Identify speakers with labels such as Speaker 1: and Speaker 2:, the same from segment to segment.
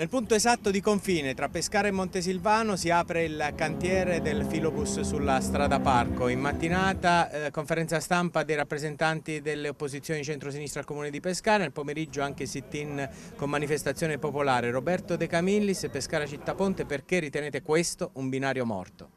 Speaker 1: Nel punto esatto di confine tra Pescara e Montesilvano si apre il cantiere del filobus sulla strada Parco. In mattinata eh, conferenza stampa dei rappresentanti delle opposizioni centro-sinistra al comune di Pescara, nel pomeriggio anche sit-in con manifestazione popolare. Roberto De Camillis, Pescara Città Ponte, perché ritenete questo un binario morto?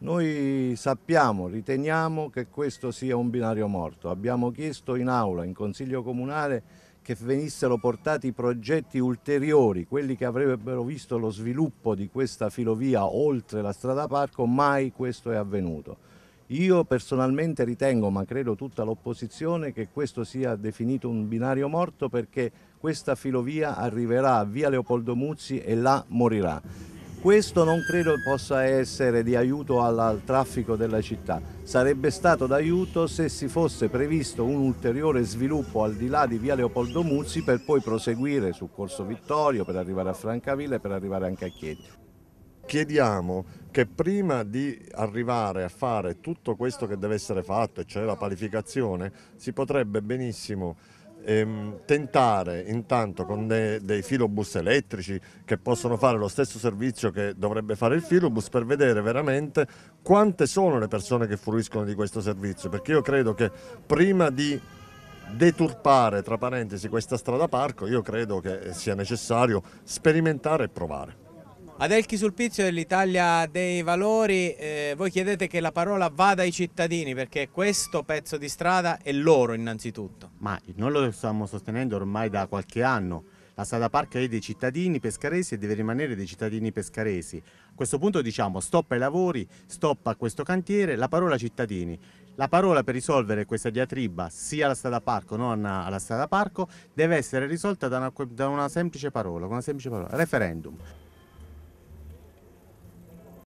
Speaker 2: Noi sappiamo, riteniamo che questo sia un binario morto. Abbiamo chiesto in aula, in Consiglio Comunale, che venissero portati progetti ulteriori, quelli che avrebbero visto lo sviluppo di questa filovia oltre la strada parco, mai questo è avvenuto. Io personalmente ritengo, ma credo tutta l'opposizione, che questo sia definito un binario morto perché questa filovia arriverà a via Leopoldo Muzzi e là morirà. Questo non credo possa essere di aiuto al traffico della città, sarebbe stato d'aiuto se si fosse previsto un ulteriore sviluppo al di là di via Leopoldo Muzzi per poi proseguire su Corso Vittorio, per arrivare a Francavilla e per arrivare anche a Chieti. Chiediamo che prima di arrivare a fare tutto
Speaker 3: questo che deve essere fatto, cioè la palificazione, si potrebbe benissimo ehm, tentare intanto con de dei filobus elettrici che possono fare lo stesso servizio che dovrebbe fare il filobus per vedere veramente quante sono le persone che fruiscono di questo servizio, perché io credo che prima di deturpare, tra parentesi, questa strada parco, io credo che sia necessario sperimentare e provare.
Speaker 1: Ad Elchi Sulpizio dell'Italia dei Valori, eh, voi chiedete che la parola vada ai cittadini perché questo pezzo di strada è loro innanzitutto.
Speaker 4: Ma noi lo stiamo sostenendo ormai da qualche anno. La strada parca è dei cittadini pescaresi e deve rimanere dei cittadini pescaresi. A questo punto diciamo stop ai lavori, stop a questo cantiere, la parola cittadini. La parola per risolvere questa diatriba, sia alla strada parco non alla strada parco, deve essere risolta da una, da una semplice parola, una semplice parola, referendum.